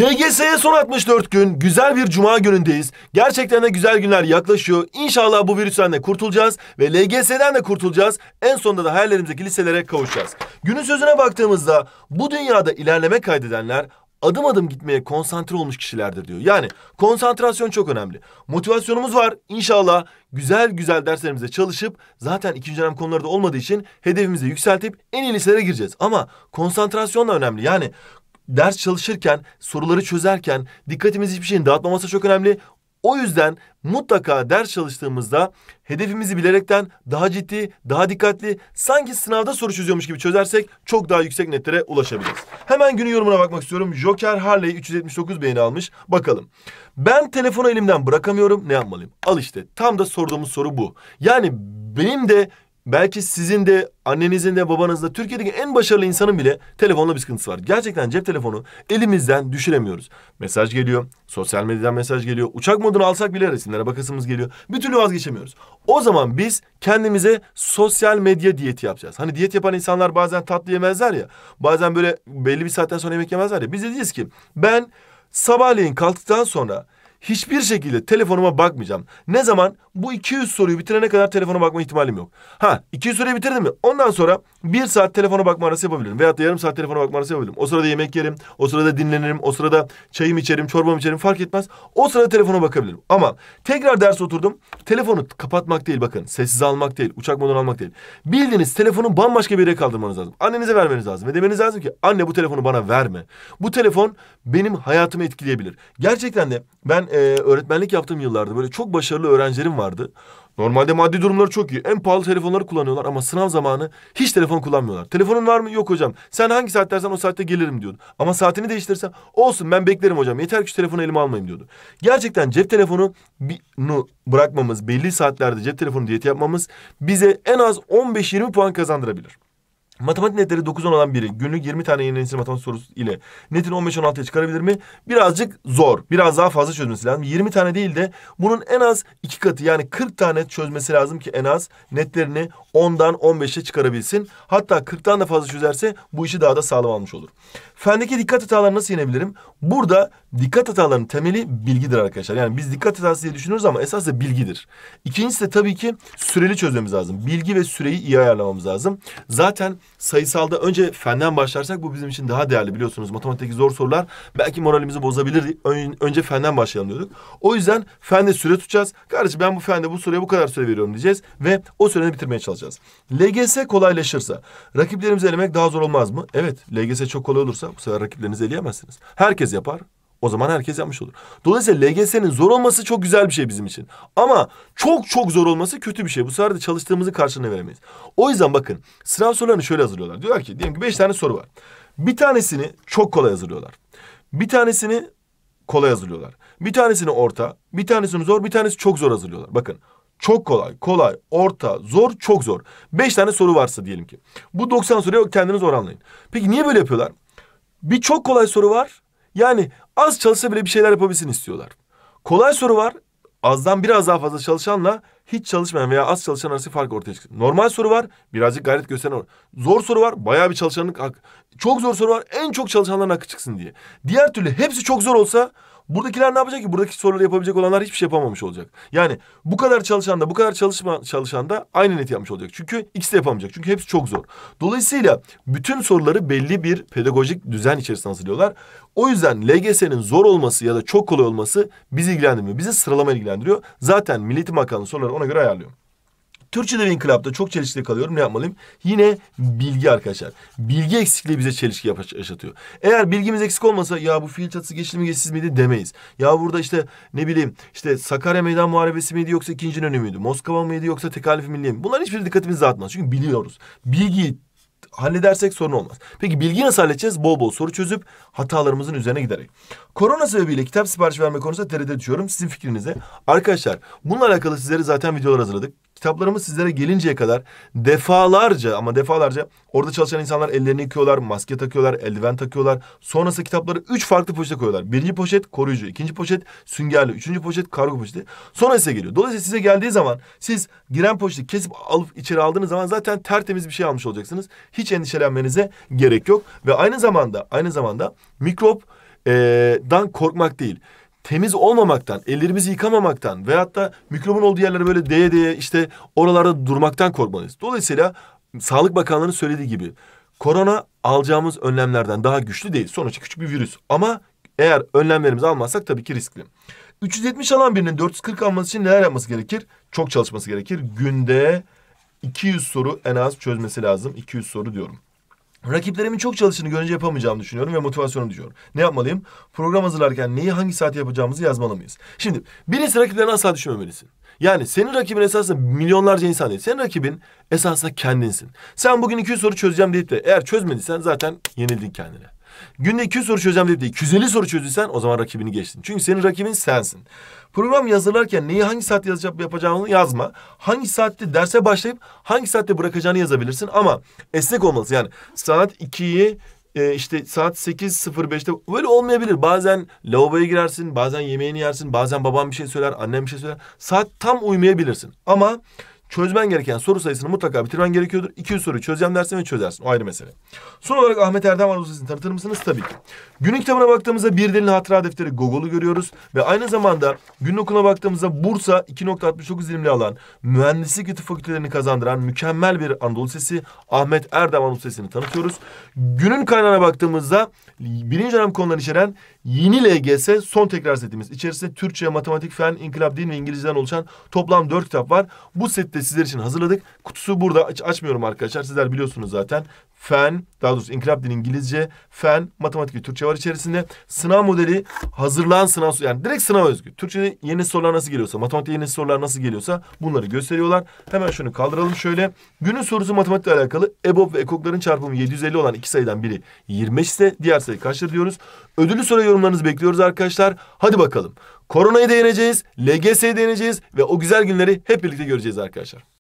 LGS'ye son 64 gün. Güzel bir cuma günündeyiz. Gerçekten de güzel günler yaklaşıyor. İnşallah bu virüsten de kurtulacağız ve LGS'den de kurtulacağız. En sonunda da hayallerimizdeki liselere kavuşacağız. Günün sözüne baktığımızda bu dünyada ilerleme kaydedenler adım adım gitmeye konsantre olmuş kişilerdir diyor. Yani konsantrasyon çok önemli. Motivasyonumuz var. İnşallah güzel güzel derslerimize çalışıp zaten ikinci dönem konuları da olmadığı için hedefimizi yükseltip en iyi liselere gireceğiz. Ama konsantrasyon da önemli. Yani ders çalışırken, soruları çözerken dikkatimiz hiçbir şeyin dağıtmaması çok önemli. O yüzden mutlaka ders çalıştığımızda hedefimizi bilerekten daha ciddi, daha dikkatli, sanki sınavda soru çözüyormuş gibi çözersek çok daha yüksek netlere ulaşabiliriz. Hemen günün yorumuna bakmak istiyorum. Joker Harley 379 beğeni almış. Bakalım. Ben telefonu elimden bırakamıyorum. Ne yapmalıyım? Al işte. Tam da sorduğumuz soru bu. Yani benim de belki sizin de annenizin de babanızın da Türkiye'deki en başarılı insanın bile telefonla bir sıkıntısı var. Gerçekten cep telefonu elimizden düşüremiyoruz. Mesaj geliyor, sosyal medyadan mesaj geliyor. Uçak modunu alsak bile resimlere bakasımız geliyor. Bir türlü vazgeçemiyoruz. O zaman biz kendimize sosyal medya diyeti yapacağız. Hani diyet yapan insanlar bazen tatlı yemezler ya. Bazen böyle belli bir saatten sonra yemek yemezler ya. Biz de diyeceğiz ki ben sabahleyin kalktıktan sonra hiçbir şekilde telefonuma bakmayacağım. Ne zaman bu 200 soruyu bitirene kadar telefona bakma ihtimalim yok. Ha 200 soruyu bitirdim mi? Ondan sonra bir saat telefona bakma arası yapabilirim. Veyahut da yarım saat telefona bakma arası yapabilirim. O sırada yemek yerim. O sırada dinlenirim. O sırada çayım içerim, çorbamı içerim fark etmez. O sırada telefona bakabilirim. Ama tekrar ders oturdum. Telefonu kapatmak değil bakın. Sessiz almak değil. Uçak modunu almak değil. Bildiğiniz telefonu bambaşka bir yere kaldırmanız lazım. Annenize vermeniz lazım. Ve demeniz lazım ki anne bu telefonu bana verme. Bu telefon benim hayatımı etkileyebilir. Gerçekten de ben e, öğretmenlik yaptığım yıllarda böyle çok başarılı öğrencilerim var vardı. Normalde maddi durumları çok iyi. En pahalı telefonları kullanıyorlar ama sınav zamanı hiç telefon kullanmıyorlar. Telefonun var mı? Yok hocam. Sen hangi saat dersen o saatte gelirim diyordu. Ama saatini değiştirsem olsun ben beklerim hocam. Yeter ki şu telefonu elime almayayım diyordu. Gerçekten cep telefonunu bırakmamız, belli saatlerde cep telefonu diyeti yapmamız bize en az 15-20 puan kazandırabilir. Matematik netleri 9-10 olan biri günlük 20 tane yeni nesil matematik sorusu ile netin 15-16'ya çıkarabilir mi? Birazcık zor. Biraz daha fazla çözmesi lazım. 20 tane değil de bunun en az iki katı yani 40 tane çözmesi lazım ki en az netlerini 10'dan 15'e çıkarabilsin. Hatta 40'tan da fazla çözerse bu işi daha da sağlam almış olur. Fendeki dikkat hatalarını nasıl yenebilirim? Burada dikkat hatalarının temeli bilgidir arkadaşlar. Yani biz dikkat hatası diye düşünürüz ama esas da bilgidir. İkincisi de tabii ki süreli çözmemiz lazım. Bilgi ve süreyi iyi ayarlamamız lazım. Zaten sayısalda önce fenden başlarsak bu bizim için daha değerli biliyorsunuz. Matematikteki zor sorular belki moralimizi bozabilir. Ön, önce fenden başlayalım diyorduk. O yüzden fende süre tutacağız. Kardeşim ben bu fende bu soruya bu kadar süre veriyorum diyeceğiz ve o süreni bitirmeye çalışacağız. LGS kolaylaşırsa rakiplerimizi elemek daha zor olmaz mı? Evet LGS çok kolay olursa bu sefer rakiplerinizi eleyemezsiniz. Herkes yapar. O zaman herkes yapmış olur. Dolayısıyla LGS'nin zor olması çok güzel bir şey bizim için. Ama çok çok zor olması kötü bir şey. Bu sefer de çalıştığımızı karşılığını veremeyiz. O yüzden bakın sınav sorularını şöyle hazırlıyorlar. Diyorlar ki diyelim ki beş tane soru var. Bir tanesini çok kolay hazırlıyorlar. Bir tanesini kolay hazırlıyorlar. Bir tanesini orta, bir tanesini zor, bir tanesi çok zor hazırlıyorlar. Bakın çok kolay, kolay, orta, zor, çok zor. Beş tane soru varsa diyelim ki. Bu 90 soruya kendiniz oranlayın. Peki niye böyle yapıyorlar? Bir çok kolay soru var. Yani az çalışsa bile bir şeyler yapabilsin istiyorlar. Kolay soru var. Azdan biraz daha fazla çalışanla hiç çalışmayan veya az çalışan arası fark ortaya çıkıyor. Normal soru var. Birazcık gayret gösteren var. Zor soru var. Bayağı bir çalışanlık çok zor soru var. En çok çalışanların hakkı çıksın diye. Diğer türlü hepsi çok zor olsa buradakiler ne yapacak ki? Buradaki soruları yapabilecek olanlar hiçbir şey yapamamış olacak. Yani bu kadar çalışan da bu kadar çalışma çalışan da aynı net yapmış olacak. Çünkü ikisi de yapamayacak. Çünkü hepsi çok zor. Dolayısıyla bütün soruları belli bir pedagojik düzen içerisinde hazırlıyorlar. O yüzden LGS'nin zor olması ya da çok kolay olması bizi ilgilendirmiyor. Bizi sıralama ilgilendiriyor. Zaten Milli Eğitim Bakanlığı soruları ona göre ayarlıyor. Türkçe Living Club'da çok çelişkide kalıyorum. Ne yapmalıyım? Yine bilgi arkadaşlar. Bilgi eksikliği bize çelişki yaşatıyor. Eğer bilgimiz eksik olmasa ya bu fiil çatısı geçti mi geçsiz miydi demeyiz. Ya burada işte ne bileyim işte Sakarya Meydan Muharebesi miydi yoksa ikinci önemi Moskova mıydı yoksa tekalif milli mi? Bunlar hiçbir dikkatimizi dağıtmaz. Çünkü biliyoruz. Bilgiyi halledersek sorun olmaz. Peki bilgiyi nasıl halledeceğiz? Bol bol soru çözüp hatalarımızın üzerine giderek. Korona sebebiyle kitap sipariş verme konusunda tereddüt düşüyorum. Sizin fikrinize. Arkadaşlar bununla alakalı sizlere zaten videolar hazırladık. Kitaplarımız sizlere gelinceye kadar defalarca ama defalarca orada çalışan insanlar ellerini yıkıyorlar, maske takıyorlar, eldiven takıyorlar. Sonrası kitapları üç farklı poşete koyuyorlar. Birinci poşet koruyucu, ikinci poşet süngerli, üçüncü poşet kargo poşeti. Sonra size geliyor. Dolayısıyla size geldiği zaman siz giren poşeti kesip alıp içeri aldığınız zaman zaten tertemiz bir şey almış olacaksınız. Hiç endişelenmenize gerek yok ve aynı zamanda aynı zamanda mikrop e, dan korkmak değil temiz olmamaktan, ellerimizi yıkamamaktan veyahut da mikrobun olduğu yerlere böyle değe değe işte oralarda durmaktan korkmalıyız. Dolayısıyla Sağlık Bakanlığı'nın söylediği gibi korona alacağımız önlemlerden daha güçlü değil. Sonuçta küçük bir virüs ama eğer önlemlerimizi almazsak tabii ki riskli. 370 alan birinin 440 alması için neler yapması gerekir? Çok çalışması gerekir. Günde 200 soru en az çözmesi lazım. 200 soru diyorum. Rakiplerimin çok çalıştığını görünce yapamayacağımı düşünüyorum ve motivasyonu düşüyor. Ne yapmalıyım? Program hazırlarken neyi hangi saate yapacağımızı yazmalı mıyız? Şimdi birisi rakiplerini asla düşünmemelisin. Yani senin rakibin esasında milyonlarca insan değil. Senin rakibin esasında kendinsin. Sen bugün 200 soru çözeceğim deyip de eğer çözmediysen zaten yenildin kendine. Günde 200 soru çözeceğim deyip de 250 soru çözülsen o zaman rakibini geçtin. Çünkü senin rakibin sensin. Program yazılırken neyi hangi saatte yazacağım yapacağını yazma. Hangi saatte derse başlayıp hangi saatte bırakacağını yazabilirsin ama esnek olmalısın. Yani saat 2'yi e, işte saat 8.05'te böyle olmayabilir. Bazen lavaboya girersin, bazen yemeğini yersin, bazen baban bir şey söyler, annem bir şey söyler. Saat tam uymayabilirsin. Ama çözmen gereken soru sayısını mutlaka bitirmen gerekiyordur. 200 soru çözeceğim dersin ve çözersin. O ayrı mesele. Son olarak Ahmet Erdem Anadolu'sunu tanıtır mısınız? Tabii ki. Günün kitabına baktığımızda bir dilin hatıra defteri Google'u görüyoruz. Ve aynı zamanda günün okuluna baktığımızda Bursa 2.69 dilimli alan mühendislik YouTube fakültelerini kazandıran mükemmel bir Anadolu Sesi Ahmet Erdem Anadolu Sesi'ni tanıtıyoruz. Günün kaynağına baktığımızda birinci dönem konuları içeren Yeni LGS son tekrar setimiz. İçerisinde Türkçe, matematik, fen, inkılap, din ve İngilizceden oluşan toplam dört kitap var. Bu sette sizler için hazırladık. Kutusu burada Aç, açmıyorum arkadaşlar. Sizler biliyorsunuz zaten. Fen, daha doğrusu inkılap din İngilizce, fen, matematik ve Türkçe var içerisinde. Sınav modeli hazırlanan sınav yani direkt sınav özgü. Türkçe'de yeni sorular nasıl geliyorsa, Matematik yeni sorular nasıl geliyorsa bunları gösteriyorlar. Hemen şunu kaldıralım şöyle. Günün sorusu matematikle alakalı. EBOB ve ekokların çarpımı 750 olan iki sayıdan biri 25 ise diğer sayı kaçtır diyoruz. Ödülü soruyu yorumlarınızı bekliyoruz arkadaşlar. Hadi bakalım. Koronayı da yeneceğiz, LGS'yi de yeneceğiz ve o güzel günleri hep birlikte göreceğiz arkadaşlar.